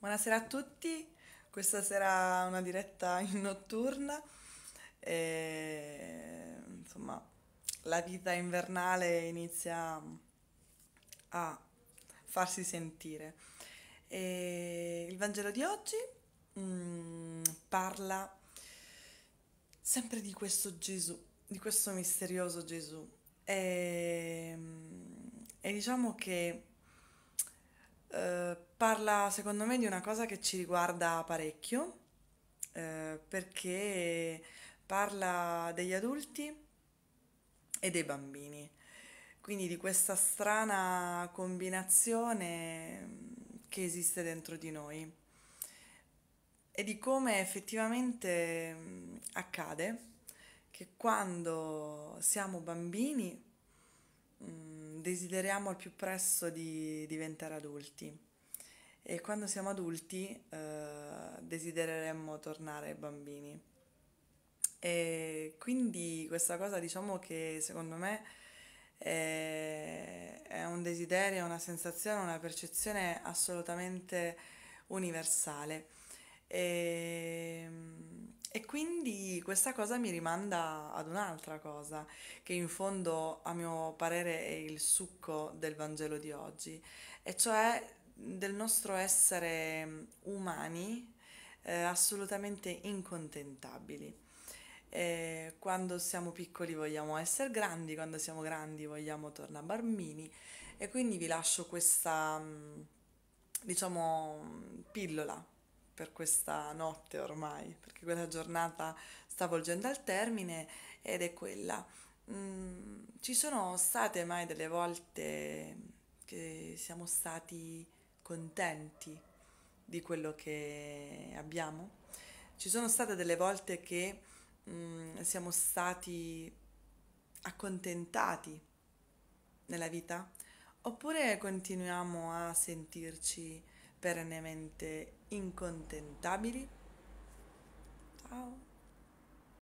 Buonasera a tutti, questa sera una diretta in notturna. E, insomma, la vita invernale inizia a farsi sentire. E il Vangelo di oggi mh, mm, parla sempre di questo Gesù, di questo misterioso Gesù. E, e diciamo che parla secondo me di una cosa che ci riguarda parecchio, eh, perché parla degli adulti e dei bambini, quindi di questa strana combinazione mm, che esiste dentro di noi e di come effettivamente mm, accade che quando siamo bambini mh, mm, desideriamo al più presto di diventare adulti e quando siamo adulti eh, desidereremmo tornare bambini. E quindi questa cosa diciamo che secondo me è, è un desiderio, una sensazione, una percezione assolutamente universale. E, ehm, e, quindi questa cosa mi rimanda ad un'altra cosa, che in fondo a mio parere è il succo del Vangelo di oggi, e cioè del nostro essere umani eh, assolutamente incontentabili. Eh, quando siamo piccoli vogliamo essere grandi, quando siamo grandi vogliamo tornare bambini e quindi vi lascio questa, mm, diciamo, mm, pillola per questa notte ormai, perché quella giornata sta volgendo al termine ed è quella. Mm, ci sono state mai delle volte che siamo stati contenti di quello che abbiamo. Ci sono state delle volte che mh, mm, siamo stati accontentati nella vita oppure continuiamo a sentirci perennemente incontentabili? Ciao!